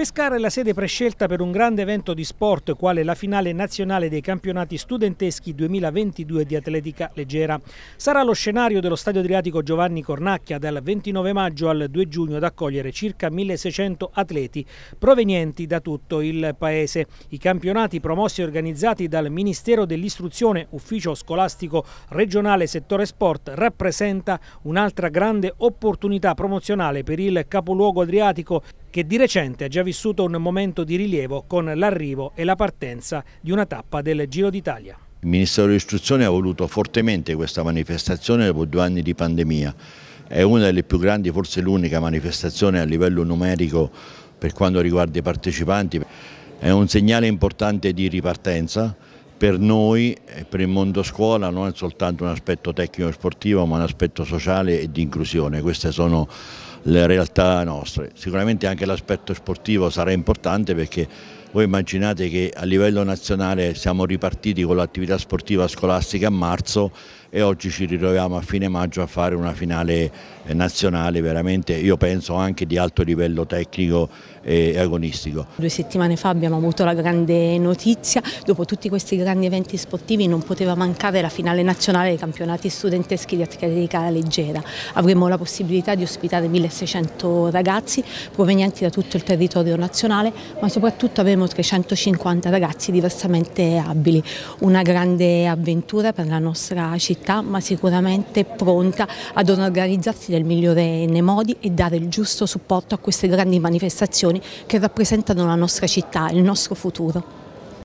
Pescara è la sede prescelta per un grande evento di sport quale la finale nazionale dei campionati studenteschi 2022 di atletica leggera. Sarà lo scenario dello stadio adriatico Giovanni Cornacchia dal 29 maggio al 2 giugno ad accogliere circa 1600 atleti provenienti da tutto il paese. I campionati promossi e organizzati dal Ministero dell'Istruzione, Ufficio Scolastico Regionale Settore Sport rappresenta un'altra grande opportunità promozionale per il capoluogo adriatico che di recente ha già vissuto un momento di rilievo con l'arrivo e la partenza di una tappa del Giro d'Italia. Il Ministero dell'Istruzione ha voluto fortemente questa manifestazione dopo due anni di pandemia. È una delle più grandi, forse l'unica manifestazione a livello numerico per quanto riguarda i partecipanti. È un segnale importante di ripartenza per noi e per il mondo scuola non è soltanto un aspetto tecnico-sportivo ma un aspetto sociale e di inclusione. Queste sono le realtà nostre. Sicuramente anche l'aspetto sportivo sarà importante perché voi immaginate che a livello nazionale siamo ripartiti con l'attività sportiva scolastica a marzo e oggi ci ritroviamo a fine maggio a fare una finale eh, nazionale veramente, io penso anche di alto livello tecnico e agonistico. Due settimane fa abbiamo avuto la grande notizia, dopo tutti questi grandi eventi sportivi non poteva mancare la finale nazionale dei campionati studenteschi di atletica leggera. Avremo la possibilità di ospitare 1600 ragazzi provenienti da tutto il territorio nazionale, ma soprattutto avremo ospiteremo 350 ragazzi diversamente abili, una grande avventura per la nostra città ma sicuramente pronta ad organizzarsi nel migliore nei modi e dare il giusto supporto a queste grandi manifestazioni che rappresentano la nostra città, il nostro futuro.